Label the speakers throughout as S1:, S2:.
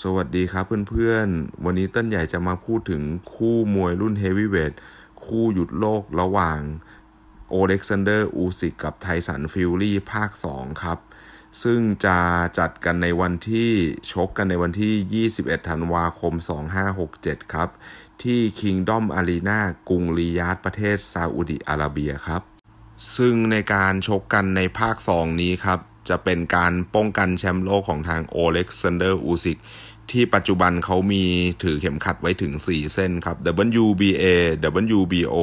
S1: สวัสดีครับเพื่อนๆ วันนี้เต้นใหญ่จะมาพูดถึงคู่มวยรุ่นเฮฟวีเวทคู่หยุดโลกระหว่าง โอเล็กซานเดอร์อูซิกกับไทสันฟิลลี่ภาค 2 ครับ ซึ่งจะจัดกันในวันที่ชกกันในวันที่ 21 ธันวาคม 2567 ครับ ที่ Kingdom Arena กรุงริยาดประเทศซาอุดิอาระเบียครับ ซึ่งในการชกกันในภาค 2 นี้ครับจะเป็นการป้องกันแชมป์โลกของทางโอเล็กซานเดอร์อูซิก ที่ปัจจุบันเขามีถือเข็มขัดไว้ถึง 4 เส้นครับ WBA WBO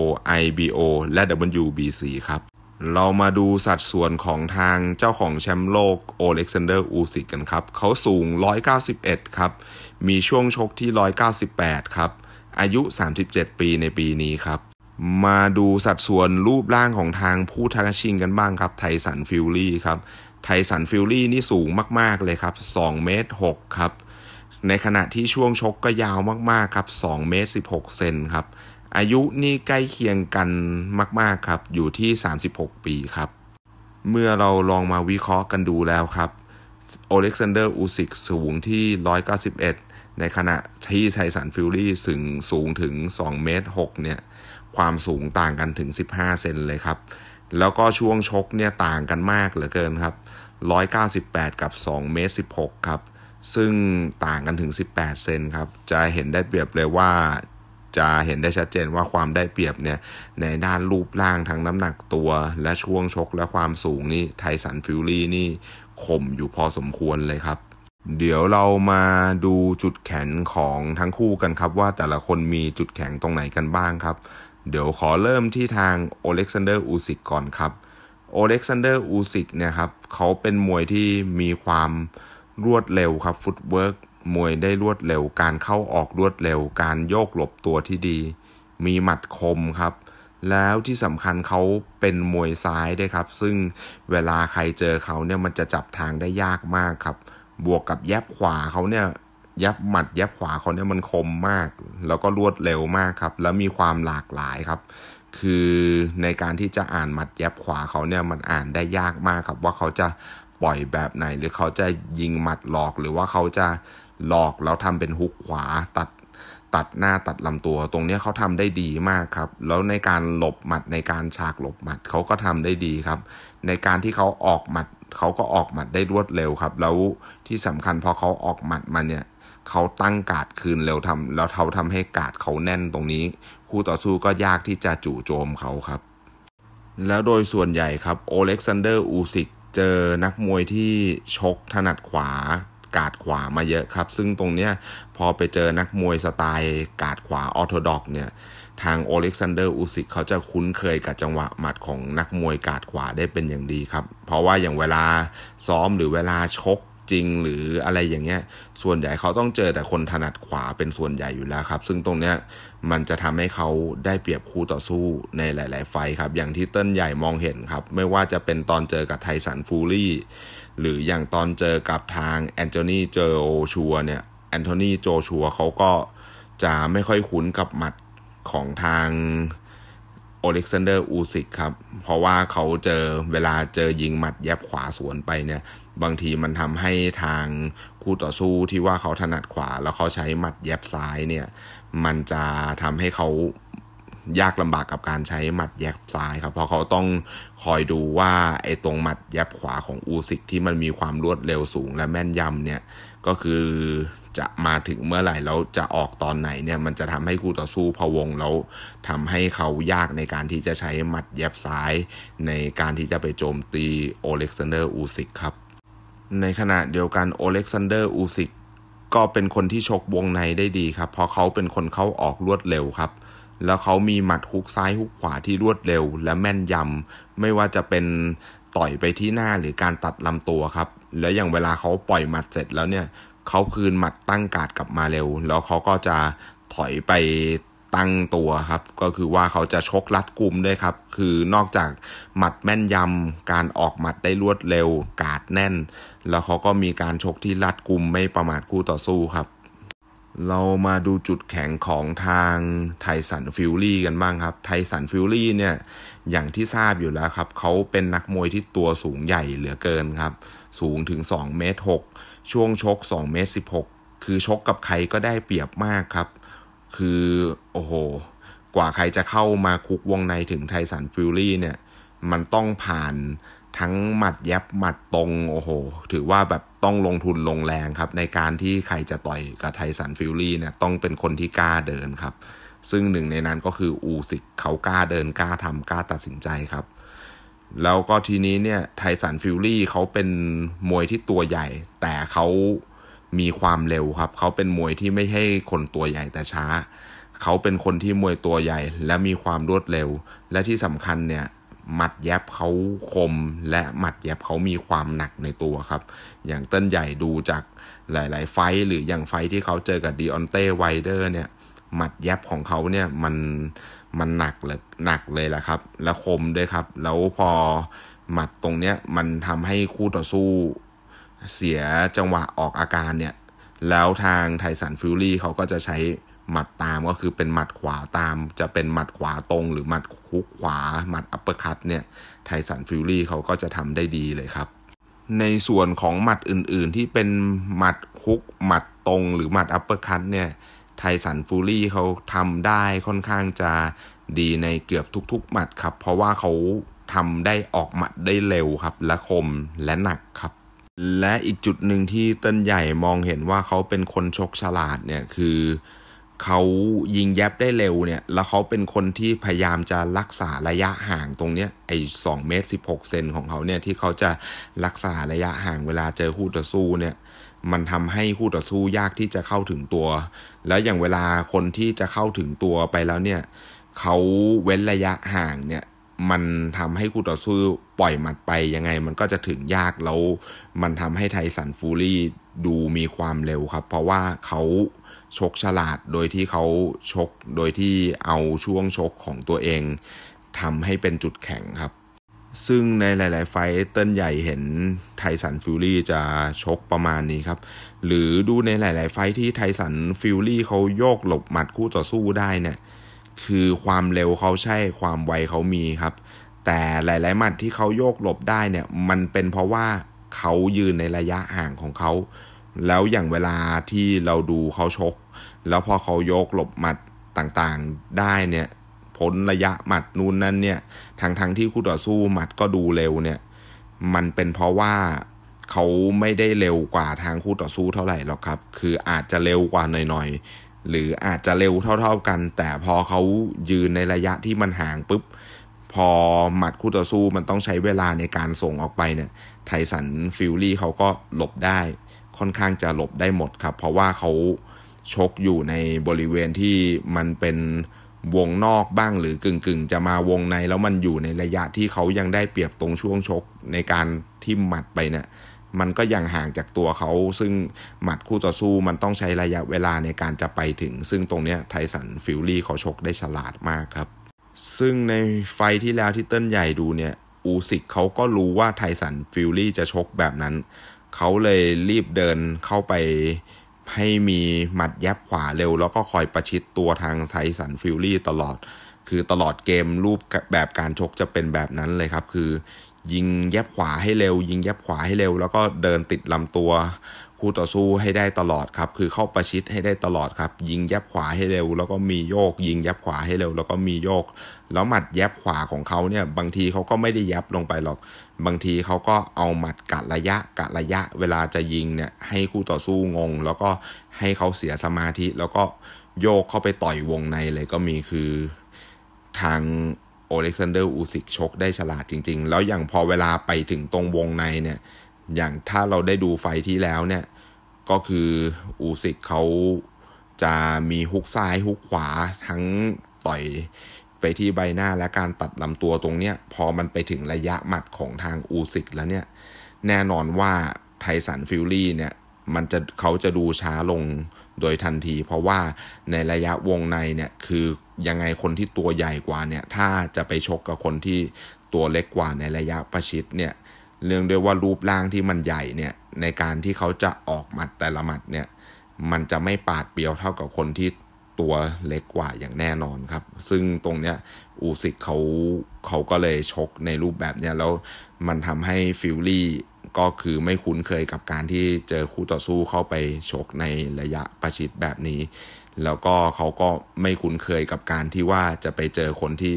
S1: IBO และ WBC ครับ เรามาดูสัดส่วนของทางเจ้าของแชมป์โลกโอเล็กซานเดอร์อูซิกกันครับเขาสูง 191 ครับ มีช่วงชกที่ 198 ครับ อายุ 37 ปีในปีนี้ครับมาดูสัดส่วนรูปร่างของทางผู้ท้าชิงกันบ้างครับ ไทสันฟิลลี่ครับ ไทสันฟิลลี่นี่สูงมากๆเลยครับ2เมตร6ครับ ในขณะที่ช่วงชกก็ยาวมากๆครับ2เมตร16เซนครับ อายุนี่ใกล้เคียงกันมากๆครับ อยู่ที่ 36 ปีครับ เมื่อเราลองมาวิเคราะห์กันดูแล้วครับโอเล็กซานเดอร์อูซิกสูงที่ 191 ในขณะที่ไทสันฟิลลี่สูงสูงถึง2เมตร6เนี่ยความสูงต่างกันถึง 15เซนเลยครับ แล้วก็ช่วงชกเนี่ยต่างกันมากเหลือเกินครับ198 กับ 2 เมตร16 ครับ ซึ่งต่างกันถึง 18 เซนครับ จะเห็นได้เปรียบเลยว่า จะเห็นได้ชัดเจนว่าความได้เปรียบเนี่ย ในด้านรูปร่างทั้งน้ำหนักตัว และช่วงชกและความสูงนี่ไทสันฟิลลี่นี่ข่มอยู่พอสมควรเลยครับ เดี๋ยวเรามาดูจุดแข็งของทั้งคู่กันครับ ว่าแต่ละคนมีจุดแข็งตรงไหนกันบ้างครับเดี๋ยวขอเริ่มที่ทางโอเล็กซานเดอร์อูซิกก่อนครับโอเล็กซานเดอร์อูซิกเนี่ยครับ เขาเป็นมวยที่มีความรวดเร็วครับ ฟุตเวิร์กมวยได้รวดเร็วการเข้าออกรวดเร็วการโยกหลบตัวที่ดี มีหมัดคมครับ แล้วที่สำคัญเขาเป็นมวยซ้ายด้วยครับ ซึ่งเวลาใครเจอเขาเนี่ยมันจะจับทางได้ยากมากครับบวกกับแยบขวาเขาเนี่ยยับหมัดยับขวาเขาเนี่ยมันคมมาก แล้วก็รวดเร็วมากครับ แล้วมีความหลากหลายครับ คือในการที่จะอ่านหมัดยับขวาเขาเนี่ยมันอ่านได้ยากมากครับว่าเขาจะปล่อยแบบไหนหรือเขาจะยิงหมัดหลอกหรือว่าเขาจะหลอกแล้วทำเป็นฮุกขวาตัดตัดหน้าตัดลำตัว ตรงนี้เขาทำได้ดีมากครับ แล้วในการหลบหมัดในการฉากหลบหมัดเขาก็ทำได้ดีครับ ในการที่เขาออกหมัดเขาก็ออกหมัดได้รวดเร็วครับ แล้วที่สำคัญพอเขาออกหมัดมาเนี่ยเขาตั้งกาดคืนเร็วทำแล้วเขาทำให้กาดเขาแน่นตรงนี้ คู่ต่อสู้ก็ยากที่จะจู่โจมเขาครับ แล้วโดยส่วนใหญ่ครับโอเล็กซานเดอร์อูสิกเจอนักมวยที่ชกถนัดขวา กาดขวามาเยอะครับ ซึ่งตรงเนี้ยพอไปเจอนักมวยสไตล์กาดขวาออโทดอกเนี่ยทางโอเล็กซานเดอร์อูสิกเขาจะคุ้นเคยกับจังหวะ หมัดของนักมวยกาดขวาได้เป็นอย่างดีครับ เพราะว่าอย่างเวลาซ้อมหรือเวลาชกจริง หรืออะไรอย่างเงี้ย ส่วนใหญ่เขาต้องเจอแต่คนถนัดขวาเป็นส่วนใหญ่อยู่แล้วครับ ซึ่งตรงเนี้ยมันจะทำให้เขาได้เปรียบคู่ต่อสู้ในหลาย ๆ ไฟครับ อย่างที่เติ้ลใหญ่มองเห็นครับ ไม่ว่าจะเป็นตอนเจอกับไทสันฟูลี่ หรืออย่างตอนเจอกับทางแอนโทนีเจอโอชัวเนี่ย แอนโทนีโจชัวเขาก็จะไม่ค่อยคุ้นกับหมัดของทางโอเล็กซานเดอร์อูซิกครับ เพราะว่าเขาเจอเวลาเจอยิงหมัดแยบขวาสวนไปเนี่ย บางทีมันทำให้ทางคู่ต่อสู้ที่ว่าเขาถนัดขวาแล้วเขาใช้หมัดแยบซ้ายเนี่ย มันจะทำให้เขายากลำบากกับการใช้หมัดแยบซ้ายครับ เพราะเขาต้องคอยดูว่าไอ้ตรงหมัดแยบขวาของอูซิกที่มันมีความรวดเร็วสูงและแม่นยำเนี่ย ก็คือจะมาถึงเมื่อไหร่แล้วจะออกตอนไหนเนี่ยมันจะทำให้คู่ต่อสู้พะวงแล้ว ทำให้เขายากในการที่จะใช้หมัดแยบซ้าย ในการที่จะไปโจมตีโอเล็กซานเดอร์อูซิกครับในขณะเดียวกันโอเล็กซานเดอร์อูซิกก็เป็นคนที่ชกวงในได้ดีครับเพราะเขาเป็นคนเข้าออกรวดเร็วครับ แล้วเขามีหมัดฮุกซ้ายฮุกขวาที่รวดเร็ว และแม่นยำไม่ว่าจะเป็นต่อยไปที่หน้าหรือการตัดลำตัวครับแล้วอย่างเวลาเขาปล่อยหมัดเสร็จแล้วเนี่ยเขาคืนหมัดตั้งการ์ดกลับมาเร็ว แล้วเขาก็จะถอยไปตั้งตัวครับ ก็คือว่าเขาจะชกรัดกลุ่มด้วยครับ คือนอกจากหมัดแม่นยำการออกหมัดได้รวดเร็ว กาดแน่น แล้วเขาก็มีการชกที่รัดกลุ่มไม่ประมาทคู่ต่อสู้ครับ เรามาดูจุดแข็งของทางไทสันฟิลลี่กันบ้างครับไทสันฟิลลี่เนี่ยอย่างที่ทราบอยู่แล้วครับ เขาเป็นนักมวยที่ตัวสูงใหญ่เหลือเกินครับสูงถึง2เมตรช่วงชก2เมตร16 คือชกกับใครก็ได้เปรียบมากครับ คือโอ้โห กว่าใครจะเข้ามาคุกวงในถึงไทสันฟิลลี่เนี่ยมันต้องผ่านทั้งหมัดยับหมัดตรงโอ้โหถือว่าแบบต้องลงทุนลงแรงครับ ในการที่ใครจะต่อยกับไทสันฟิลลี่เนี่ยต้องเป็นคนที่กล้าเดินครับ ซึ่งหนึ่งในนั้นก็คืออูสิกเขากล้าเดินกล้าทำกล้าตัดสินใจครับแล้วก็ทีนี้เนี่ยไทสันฟิลลี่เขาเป็นมวยที่ตัวใหญ่ แต่เขามีความเร็วครับเขาเป็นมวยที่ไม่ใช่คนตัวใหญ่แต่ช้าเขาเป็นคนที่มวยตัวใหญ่ และมีความรวดเร็ว และที่สำคัญเนี่ยหมัดแยบเขาคมและหมัดแยบเขามีความหนักในตัวครับ อย่างเต้นใหญ่ดูจากหลาย ๆ ไฟหรืออย่างไฟที่เขาเจอกับดีออนเต้ไวเดอร์เนี่ย หมัดแยบของเขาเนี่ยมันมันหนักเลยหนักเลยแหละครับ แล้วคมด้วยครับ แล้วพอหมัดตรงเนี้ยมันทำให้คู่ต่อสู้ เสียจังหวะออกอาการเนี่ย แล้วทางไทสันฟิลลี่เขาก็จะใช้หมัดตามก็คือเป็นหมัดขวาตามจะเป็นหมัดขวาตรง หรือหมัดคุกขวาหมัดอัปเปอร์คัตเนี่ยไทสันฟิลลี่เขาก็จะทำได้ดีเลยครับ ในส่วนของหมัดอื่นๆ ที่เป็นหมัดคุกหมัดตรงหรือหมัดอัปเปอร์คัตเนี่ยไทสันฟูรี่เขาทำได้ค่อนข้างจะดีในเกือบทุกๆหมัดครับเพราะว่าเขาทำได้ออกหมัดได้เร็วครับ และคมและหนักครับ และอีกจุดหนึ่งที่ต้นใหญ่มองเห็นว่าเขาเป็นคนชกฉลาดเนี่ยคือเขายิงแยบได้เร็วเนี่ยแล้วเขาเป็นคนที่พยายามจะรักษาระยะห่างตรงเนี้ยไอ้สองเมตรสิบหกเซนของเขาเนี่ยที่เขาจะรักษาระยะห่างเวลาเจอคู่ต่อสู้เนี่ยมันทำให้คู่ต่อสู้ยากที่จะเข้าถึงตัว แล้วอย่างเวลาคนที่จะเข้าถึงตัวไปแล้วเนี่ยเขาเว้นระยะห่างเนี่ย มันทำให้คู่ต่อสู้ปล่อยหมัดไปยังไงมันก็จะถึงยากแล้ว มันทำให้ไทสันฟูรี่ดูมีความเร็วครับ เพราะว่าเขาชกฉลาด โดยที่เขาชก โดยที่เอาช่วงชกของตัวเองทำให้เป็นจุดแข็งครับซึ่งในหลายๆ ไฟเติ้ลใหญ่เห็นไทสันฟิวลี่จะชกประมาณนี้ครับ หรือดูในหลายๆ ไฟที่ไทสันฟิวลี่เขาโยกหลบหมัดคู่ต่อสู้ได้เนี่ย คือความเร็วเขาใช่ความ ไวเขามีครับ แต่หลายๆหมัดที่เขาโยกหลบได้เนี่ย มันเป็นเพราะว่าเขายืนในระยะห่างของเขาแล้วอย่างเวลาที่เราดูเขาชกแล้วพอเขายกหลบหมัดต่างๆได้เนี่ยพ้นระยะหมัดนู่นนั่นเนี่ยทางทางที่คู่ต่อสู้หมัดก็ดูเร็วเนี่ยมันเป็นเพราะว่าเขาไม่ได้เร็วกว่าทางคู่ต่อสู้เท่าไหร่หรอกครับ คืออาจจะเร็วกว่าหน่อยๆหรืออาจจะเร็วเท่าๆกัน แต่พอเขายืนในระยะที่มันห่างปุ๊บพอหมัดคู่ต่อสู้มันต้องใช้เวลาในการส่งออกไปเนี่ย ไทสันฟิลลี่เขาก็หลบได้ ค่อนข้างจะหลบได้หมดครับเพราะว่าเขาชกอยู่ในบริเวณที่มันเป็นวงนอกบ้างหรือกึง่งๆ จะมาวงในแล้วมันอยู่ในระยะที่เขายังได้เปรียบตรงช่วงชกในการทิ่มหมัดไปเนะี่ย มันก็ยังห่างจากตัวเขา ซึ่งหมัดคู่ต่อสู้มันต้องใช้ระยะเวลาในการจะไปถึง ซึ่งตรงนี้ไทสันฟิลลี่เขาชกได้ฉลาดมากครับ ซึ่งในไฟที่แล้วที่เติ้ลใหญ่ดูเนี่ย อูสิกเขาก็รู้ว่าไทสันฟิลลี่จะชกแบบนั้น เขาเลยรีบเดินเข้าไปให้มีหมัดแยบขวาเร็ว แล้วก็คอยประชิดตัวทางไทสันฟิลลี่ตลอด คือตลอดเกมรูปแบบการชกจะเป็นแบบนั้นเลยครับ คือ ยิงแยบขวาให้เร็ว ยิงแยบขวาให้เร็ว แล้วก็เดินติดลำตัวคู่ต่อสู้ให้ได้ตลอดครับคือเข้าประชิดให้ได้ตลอดครับยิงยับขวาให้เร็ว แล้วก็มีโยกยิงยับขวาให้เร็ว แล้วก็มีโยก แล้วหมัดยับขวาของเขาเนี่ย บางทีเขาก็ไม่ได้ยับลงไปหรอกบางทีเขาก็เอาหมัดกะระยะกะระยะเวลาจะยิงเนี่ยให้คู่ต่อสู้งง แล้วก็ให้เขาเสียสมาธิแล้วก็โยกเข้าไปต่อยวงในเลยก็มีคือทางโอเล็กซานเดอร์อูซิกชกได้ฉลาดจริงๆ แล้วอย่างพอเวลาไปถึงตรงวงในเนี่ยอย่างถ้าเราได้ดูไฟที่แล้วเนี่ยก็คือ อูซิกเขาจะมีฮุกซ้ายฮุกขวาทั้งต่อยไปที่ใบหน้าและการตัดลำตัวตรงเนี้ยพอมันไปถึงระยะหมัดของทางอูซิกแล้วเนี่ย แน่นอนว่าไทสันฟิลลี่เนี่ย มันจะเขาจะดูช้าลงโดยทันที เพราะว่าในระยะวงในเนี่ย คือยังไงคนที่ตัวใหญ่กว่าเนี่ยถ้าจะไปชกกับคนที่ตัวเล็กกว่าในระยะประชิดเนี่ยเนื่องด้วยว่ารูปร่างที่มันใหญ่เนี่ยในการที่เขาจะออกหมัดแต่ละหมัดเนี่ยมันจะไม่ปาดเปียวเท่ากับคนที่ตัวเล็กกว่าอย่างแน่นอนครับ ซึ่งตรงเนี้ยอูสิกเขาเขาก็เลยชกในรูปแบบเนี้ย แล้วมันทำให้ฟิลลี่ก็คือไม่คุ้นเคยกับการที่เจอคู่ต่อสู้เข้าไปชกในระยะประชิดแบบนี้ แล้วก็เขาก็ไม่คุ้นเคยกับการที่ว่าจะไปเจอคนที่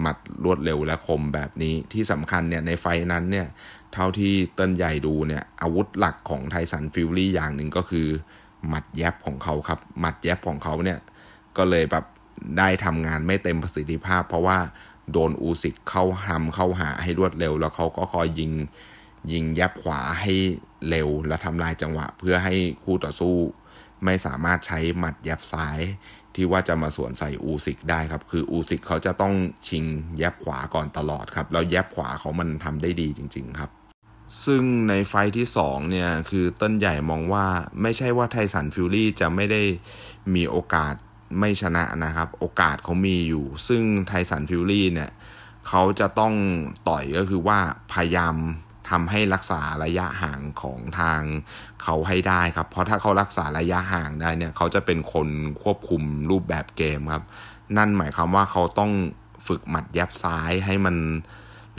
S1: หมัดรวดเร็วและคมแบบนี้ที่สำคัญเนี่ยในไฟนั้นเนี่ยเท่าที่เติ้นใหญ่ดูเนี่ยอาวุธหลักของไทสันฟิวลี่อย่างหนึ่งก็คือ หมัดแยบของเขาครับ หมัดแยบของเขาเนี่ยก็เลยแบบได้ทำงานไม่เต็มประสิทธิภาพ เพราะว่า โดนอูสิกเข้าทำเข้าหาให้รวดเร็ว แล้วเขาก็คอยยิงยิงแยบขวาให้เร็ว และทำลายจังหวะเพื่อให้คู่ต่อสู้ ไม่สามารถใช้หมัดแยบซ้ายที่ว่าจะมาสวนใส่อูสิกได้ครับคืออูสิกเขาจะต้องชิงแยบขวาก่อนตลอดครับแล้วแยบขวาเขามันทำได้ดีจริง ๆครับ ซึ่งในไฟที่2เนี่ยคือต้นใหญ่มองว่าไม่ใช่ว่าไทสันฟิลลี่จะไม่ได้มีโอกาสไม่ชนะนะครับ โอกาสเขามีอยู่ ซึ่งไทสันฟิลลี่เนี่ยเขาจะต้องต่อยก็คือว่าพยายามทำให้รักษาระยะห่างของทางเขาให้ได้ครับ เพราะถ้าเขารักษาระยะห่างได้เนี่ย เขาจะเป็นคนควบคุมรูปแบบเกมครับ นั่นหมายความว่าเขาต้องฝึกหมัดยับซ้ายให้มัน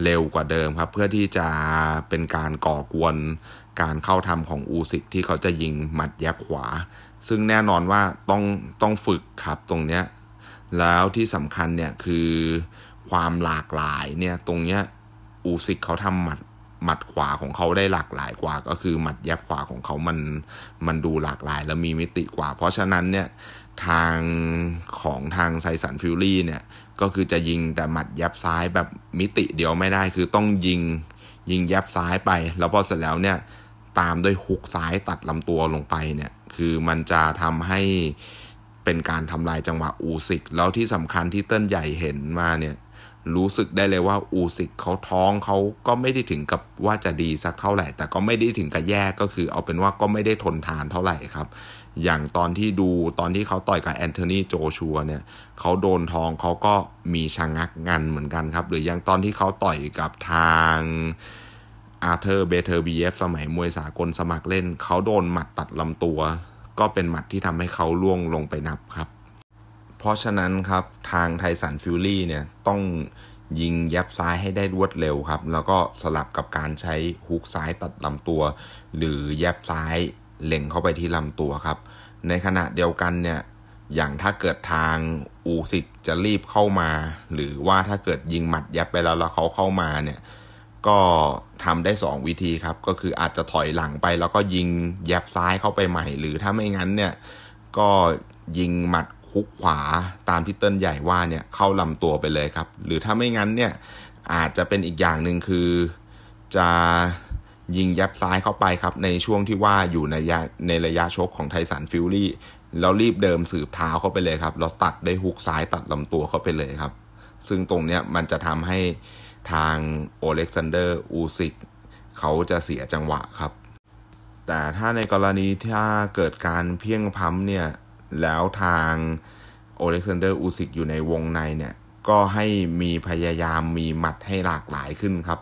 S1: เร็วกว่าเดิมครับ เพื่อที่จะเป็นการก่อกวน การเข้าทำของอูสิกที่เขาจะยิงหมัดยับขวา ซึ่งแน่นอนว่าต้องต้องฝึกครับตรงเนี้ยแล้วที่สำคัญเนี่ยคือความหลากหลายเนี่ยตรงเนี้ยอูสิกเขาทำหมัดหมัดขวาของเขาได้หลากหลายกว่า ก็คือหมัดยับขวาของเขา มัน มันดูหลากหลาย และมีมิติกว่า เพราะฉะนั้นเนี่ยทางของทางไซสันฟิลลี่เนี่ย ก็คือจะยิงแต่หมัดยับซ้ายแบบมิติเดียวไม่ได้ คือต้องยิงยิงยับซ้ายไป แล้วพอเสร็จแล้วเนี่ยตามด้วยฮุกซ้ายตัดลำตัวลงไปเนี่ย คือมันจะทำให้เป็นการทำลายจังหวะอูสิก แล้วที่สำคัญที่เต้นใหญ่เห็นมาเนี่ยรู้สึกได้เลยว่า อูสิกเขาท้องเขาก็ไม่ได้ถึงกับว่าจะดีสักเท่าไหร่ แต่ก็ไม่ได้ถึงกับแย่ก็คือ เอาเป็นว่าก็ไม่ได้ทนทานเท่าไหร่ครับ อย่างตอนที่ดูตอนที่เขาต่อยกับแอนโทนีโจชัวเนี่ยเขาโดนท้องเขาก็มีชะงักงันเหมือนกันครับหรืออย่างตอนที่เขาต่อยกับทางอาเธอร์เบเธอร์บีเอฟสมัยมวยสากลสมัครเล่นเขาโดนหมัดตัดลำตัว ก็เป็นหมัดที่ทำให้เขาล่วงลงไปนับครับเพราะฉะนั้นครับทางไทสันฟิลลี่เนี่ยต้องยิงยับซ้ายให้ได้รวดเร็วครับแล้วก็สลับกับการใช้ฮุกซ้ายตัดลำตัว หรือยับซ้ายเล็งเข้าไปที่ลำตัวครับ ในขณะเดียวกันเนี่ยอย่างถ้าเกิดทางอูซิกจะรีบเข้ามาหรือว่าถ้าเกิดยิงหมัดยับไปแล้วแล้วเขาเข้ามาเนี่ยก็ทำได้ 2 วิธีครับก็คืออาจจะถอยหลังไปแล้วก็ยิงยับซ้ายเข้าไปใหม่หรือถ้าไม่งั้นเนี่ยก็ยิงหมัดุกขวาตามที่เต้นใหญ่ว่าเนี่ย เข้าลำตัวไปเลยครับ หรือถ้าไม่งั้นเนี่ยอาจจะเป็นอีกอย่างหนึ่งคือจะยิงยับซ้ายเข้าไปครับในช่วงที่ว่าอยู่ในระยะในระยะชกของไทสันฟิลลี่แล้วรีบเดิมสืบเท้าเข้าไปเลยครับเราตัดได้ฮุกซ้ายตัดลำตัวเข้าไปเลยครับ ซึ่งตรงเนี้ยมันจะทำให้ทางโอเล็กซานเดอร์อูซิกเขาจะเสียจังหวะครับ แต่ถ้าในกรณีถ้าเกิดการเพียงพั้มเนี่ยแล้วทางโอเล็กซานเดอร์อูซิกอยู่ในวงในเนี่ยก็ให้มีพยายามมีหมัดให้หลากหลายขึ้นครับ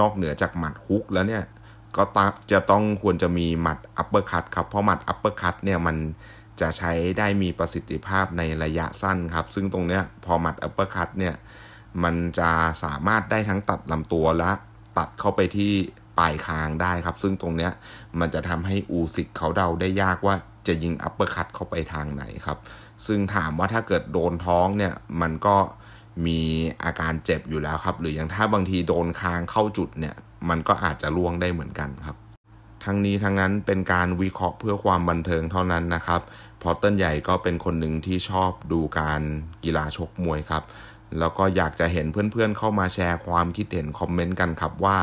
S1: นอกเหนือจากหมัดฮุกแล้วเนี่ยก็จะต้องควรจะมีหมัดอัปเปอร์คัตครับเพราะหมัดอัปเปอร์คัตเนี่ยมันจะใช้ได้มีประสิทธิภาพในระยะสั้นครับซึ่งตรงเนี้ยพอหมัดอัปเปอร์คัตเนี่ยมันจะสามารถได้ทั้งตัดลำตัวและตัดเข้าไปที่ปลายคางได้ครับซึ่งตรงเนี้ยมันจะทำให้อูซิกเขาเดาได้ยากว่าจะยิงอัปเปอร์คัตเข้าไปทางไหนครับ ซึ่งถามว่าถ้าเกิดโดนท้องเนี่ย มันก็มีอาการเจ็บอยู่แล้วครับ หรืออย่างถ้าบางทีโดนคางเข้าจุดเนี่ย มันก็อาจจะล่วงได้เหมือนกันครับ ทั้งนี้ทั้งนั้นเป็นการวิเคราะห์เพื่อความบันเทิงเท่านั้นนะครับ พอเติ้ลใหญ่ก็เป็นคนหนึ่งที่ชอบดูการกีฬาชกมวยครับ แล้วก็อยากจะเห็นเพื่อนๆเข้ามาแชร์ความคิดเห็นคอมเมนต์กันครับว่า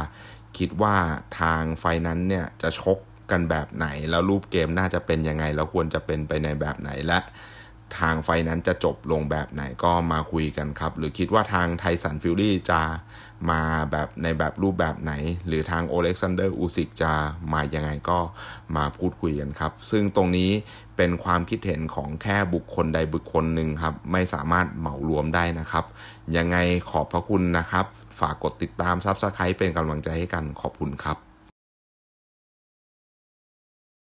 S1: คิดว่าทางไฟนั้นเนี่ยจะชกกันแบบไหนแล้วรูปเกมน่าจะเป็นยังไงแล้วควรจะเป็นไปในแบบไหนและทางไฟนั้นจะจบลงแบบไหนก็มาคุยกันครับ หรือคิดว่าทางไทสันฟิลลี่จะมาแบบในแบบรูปแบบไหน หรือทางโอเล็กซานเดอร์อูซิกจะมายังไงก็มาพูดคุยกันครับ ซึ่งตรงนี้เป็นความคิดเห็นของแค่บุคคลใดบุคคลหนึ่งครับ ไม่สามารถเหมารวมได้นะครับ ยังไงขอบพระคุณนะครับฝากกดติดตามซับสไครป์เป็นกำลังใจให้กันขอบคุณครับ